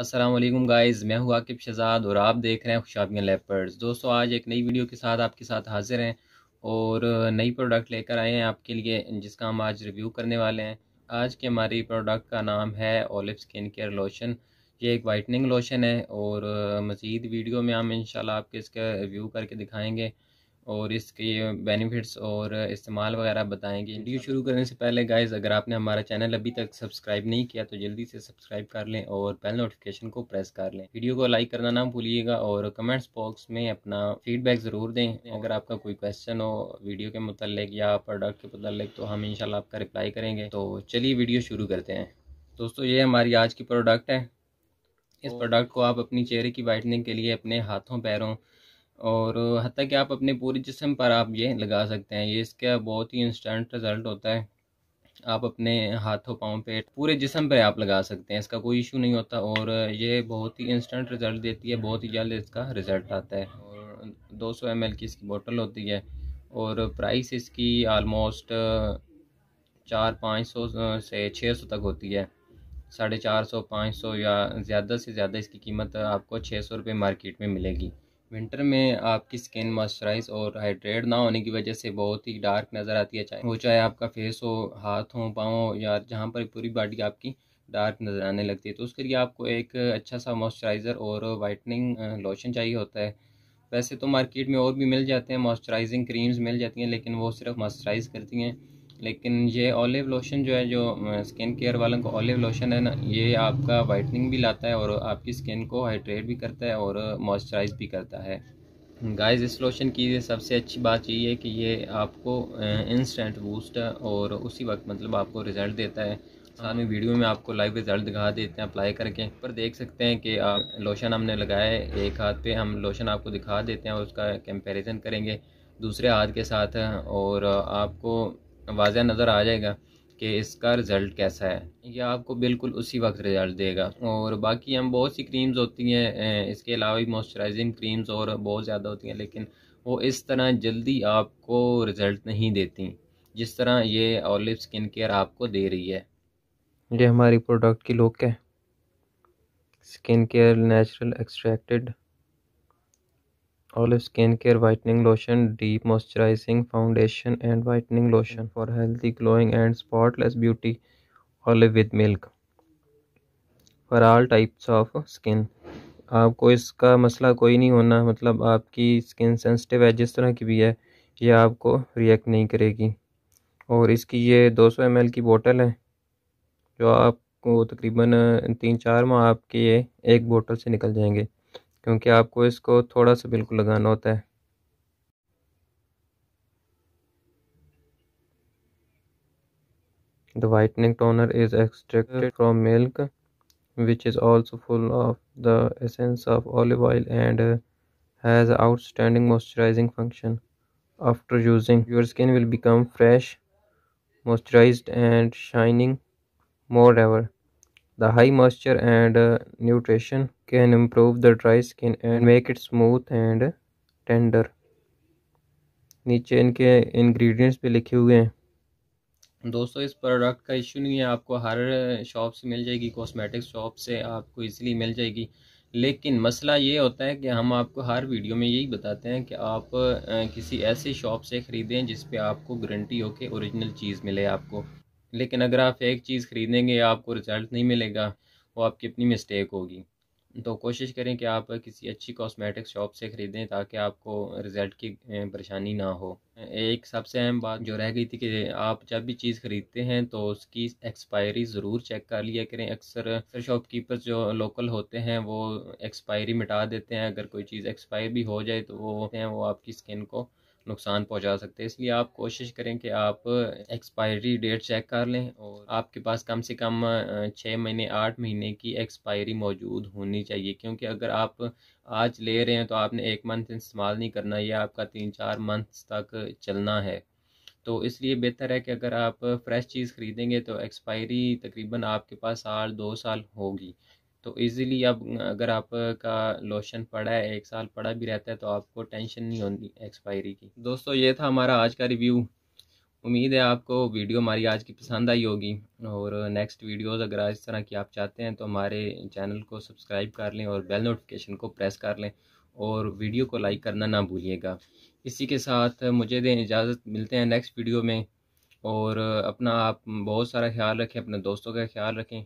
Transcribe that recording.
Aslam guys मैं हूँ आकिब शहजाद और आप देख रहे हैं खुशाबियाँ लेपर्स दोस्तों आज एक नई वीडियो के साथ आपके साथ हाजिर हैं और नई प्रोडक्ट लेकर आए हैं आपके लिए जिसका हम आज रिव्यू करने वाले हैं आज के हमारी प्रोडक्ट का नाम है ओलिव स्किन केयर लोशन ये एक वाइटनिंग लोशन है और मज़ीद वीडियो में हम इन आपके इसका रिव्यू करके दिखाएँगे और इसके बेनिफिट्स और इस्तेमाल वगैरह बताएंगे वीडियो शुरू करने से पहले गाइज अगर आपने हमारा चैनल अभी तक सब्सक्राइब नहीं किया तो जल्दी से सब्सक्राइब कर लें और बेल नोटिफिकेशन को प्रेस कर लें वीडियो को लाइक करना ना भूलिएगा और कमेंट्स बॉक्स में अपना फीडबैक ज़रूर दें अगर आपका कोई क्वेश्चन हो वीडियो के मतलब या प्रोडक्ट के मतलब तो हम इनशाला आपका रिप्लाई करेंगे तो चलिए वीडियो शुरू करते हैं दोस्तों ये हमारी आज की प्रोडक्ट है इस प्रोडक्ट को आप अपनी चेहरे की वाइटनिंग के लिए अपने हाथों पैरों और हती कि आप अपने पूरे जिसम पर आप ये लगा सकते हैं ये इसका बहुत ही इंस्टेंट रिज़ल्ट होता है आप अपने हाथों पाँव पे पूरे जिसम पे आप लगा सकते हैं इसका कोई इशू नहीं होता और ये बहुत ही इंस्टेंट रिज़ल्ट देती है बहुत ही जल्द इसका रिज़ल्ट आता है और 200 सौ की इसकी बोतल होती है और प्राइस इसकी आलमोस्ट चार पाँच सौ से छः सौ तक होती है साढ़े चार सौ पाँच सौ या ज़्यादा से ज़्यादा इसकी कीमत आपको छः सौ रुपये मार्केट में मिलेगी विंटर में आपकी स्किन मॉइस्चराइज और हाइड्रेट ना होने की वजह से बहुत ही डार्क नज़र आती है चाहे वो चाहे आपका फेस हो हाथ हो पाँव हो या जहाँ पर पूरी बॉडी आपकी डार्क नज़र आने लगती है तो उसके लिए आपको एक अच्छा सा मॉइस्चराइज़र और वाइटनिंग लोशन चाहिए होता है वैसे तो मार्केट में और भी मिल जाते हैं मॉइस्चराइजिंग क्रीम्स मिल जाती हैं लेकिन वो सिर्फ मॉइस्चराइज़ करती हैं लेकिन ये ऑलिव लोशन जो है जो स्किन केयर वालों को ऑलिव लोशन है ना ये आपका वाइटनिंग भी लाता है और आपकी स्किन को हाइड्रेट भी करता है और मॉइस्चराइज भी करता है गाइस इस लोशन की सबसे अच्छी बात यही है कि ये आपको इंस्टेंट बूस्ट और उसी वक्त मतलब आपको रिज़ल्ट देता है हम वीडियो में आपको लाइव रिज़ल्ट दिखा देते हैं अप्लाई करके पर देख सकते हैं कि आप लोशन हमने लगाया है एक हाथ पे हम लोशन आपको दिखा देते हैं और उसका कंपैरिजन करेंगे दूसरे हाथ के साथ और आपको वाजह नज़र आ जाएगा कि इसका रिज़ल्ट कैसा है यह आपको बिल्कुल उसी वक्त रिज़ल्ट देगा और बाकी हम बहुत सी क्रीम्स होती हैं इसके अलावा भी मॉइस्चराइजिंग क्रीम्स और बहुत ज़्यादा होती हैं लेकिन वो इस तरह जल्दी आपको रिज़ल्ट नहीं देती जिस तरह ये ऑलिव स्किन केयर आपको दे रही है ये हमारी प्रोडक्ट की लुक है skin care natural extracted all skin care whitening lotion deep moisturising foundation and whitening lotion for healthy glowing and spotless beauty all with milk for all types of skin आपको इसका मसला कोई नहीं होना मतलब आपकी स्किन सेंसिटिव है जिस तरह की भी है ये आपको रिएक्ट नहीं करेगी और इसकी ये 200 सौ की बोतल है जो आपको तकरीबन तीन चार माह आपके ये एक बोतल से निकल जाएंगे क्योंकि आपको इसको थोड़ा सा बिल्कुल लगाना होता है the whitening toner is extracted from milk which is also full of the essence of olive oil and has outstanding moisturising function after using your skin will become fresh moisturise and shining more ever the high moisture and nutrition can improve the dry skin and make it smooth and tender नीचे इनके ingredients भी लिखे हुए हैं दोस्तों इस product का issue नहीं है आपको हर शॉप से मिल जाएगी कॉस्मेटिक शॉप से आपको इजीली मिल जाएगी लेकिन मसला ये होता है कि हम आपको हर वीडियो में यही बताते हैं कि आप किसी ऐसी शॉप से ख़रीदें जिस पे आपको गारंटी हो के ओरिजिनल चीज़ मिले आपको लेकिन अगर आप एक चीज़ ख़रीदेंगे आपको रिज़ल्ट नहीं मिलेगा वो आपकी अपनी मिस्टेक होगी तो कोशिश करें कि आप किसी अच्छी कॉस्मेटिक शॉप से ख़रीदें ताकि आपको रिज़ल्ट की परेशानी ना हो एक सबसे अहम बात जो रह गई थी कि आप जब भी चीज़ ख़रीदते हैं तो उसकी एक्सपायरी ज़रूर चेक कर लिया करें अक्सर शॉपकीपर्स जो लोकल होते हैं वो एक्सपायरी मिटा देते हैं अगर कोई चीज़ एक्सपायर भी हो जाए तो वो हैं वो आपकी स्किन को नुकसान पहुंचा सकते हैं इसलिए आप कोशिश करें कि आप एक्सपायरी डेट चेक कर लें और आपके पास कम से कम छः महीने आठ महीने की एक्सपायरी मौजूद होनी चाहिए क्योंकि अगर आप आज ले रहे हैं तो आपने एक मंथ इस्तेमाल नहीं करना यह आपका तीन चार मंथ तक चलना है तो इसलिए बेहतर है कि अगर आप फ्रेश चीज़ ख़रीदेंगे तो एक्सपायरी तकरीबन आपके पास साल दो साल होगी तो ईज़िली अब अगर आपका लोशन पड़ा है एक साल पड़ा भी रहता है तो आपको टेंशन नहीं होती एक्सपायरी की दोस्तों ये था हमारा आज का रिव्यू उम्मीद है आपको वीडियो हमारी आज की पसंद आई होगी और नेक्स्ट वीडियोस अगर इस तरह की आप चाहते हैं तो हमारे चैनल को सब्सक्राइब कर लें और बेल नोटिफिकेशन को प्रेस कर लें और वीडियो को लाइक करना ना भूलिएगा इसी के साथ मुझे दें इजाज़त मिलते हैं नेक्स्ट वीडियो में और अपना आप बहुत सारा ख्याल रखें अपने दोस्तों का ख्याल रखें